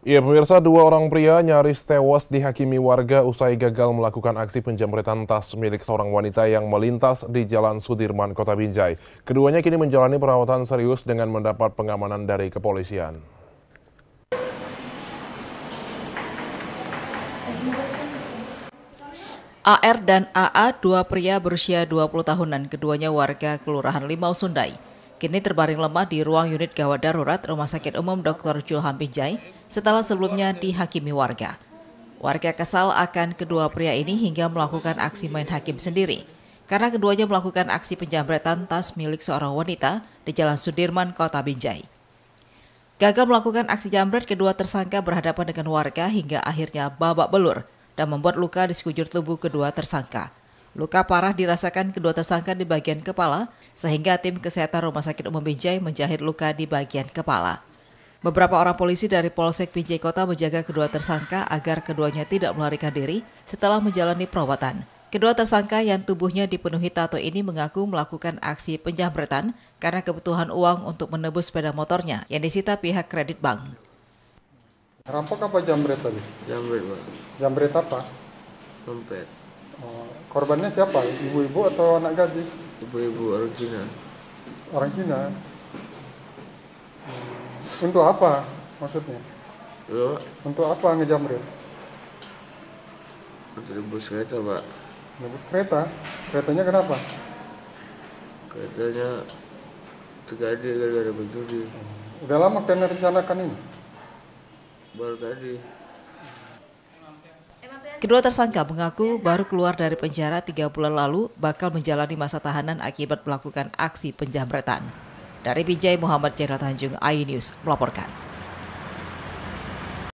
Ya, pemirsa, dua orang pria nyaris tewas dihakimi warga usai gagal melakukan aksi penjamretan tas milik seorang wanita yang melintas di Jalan Sudirman, Kota Binjai. Keduanya kini menjalani perawatan serius dengan mendapat pengamanan dari kepolisian. AR dan AA, dua pria berusia 20 tahunan, keduanya warga Kelurahan Limau Sundai kini terbaring lemah di ruang unit gawat darurat Rumah Sakit Umum Dr. Julham Pijai setelah sebelumnya dihakimi warga. Warga kesal akan kedua pria ini hingga melakukan aksi main hakim sendiri karena keduanya melakukan aksi penjambretan tas milik seorang wanita di Jalan Sudirman, Kota Binjai. Gagal melakukan aksi jambret, kedua tersangka berhadapan dengan warga hingga akhirnya babak belur dan membuat luka di sekujur tubuh kedua tersangka. Luka parah dirasakan kedua tersangka di bagian kepala, sehingga tim kesehatan Rumah Sakit Umum Binjai menjahit luka di bagian kepala. Beberapa orang polisi dari Polsek Binjai Kota menjaga kedua tersangka agar keduanya tidak melarikan diri setelah menjalani perawatan. Kedua tersangka yang tubuhnya dipenuhi tato ini mengaku melakukan aksi penjambretan karena kebutuhan uang untuk menebus sepeda motornya yang disita pihak kredit bank. Rampok apa jamretan? Jamret, Pak. Jamret apa? Dompet Oh, korbannya siapa? Ibu-ibu atau anak gadis? Ibu-ibu orang Cina. Orang Cina. Hmm. Untuk apa maksudnya? Loh? Untuk apa ngejamret? Untuk bus kereta, Pak. bus kereta? Keretanya kenapa? Keretanya terjadi gara-gara pencuri. Hmm. Udah lama kalian rencanakan ini? Baru tadi. Kedua tersangka mengaku baru keluar dari penjara tiga bulan lalu bakal menjalani masa tahanan akibat melakukan aksi penjamretan. Dari Pinjai Muhammad Jenderal Tanjung, News melaporkan.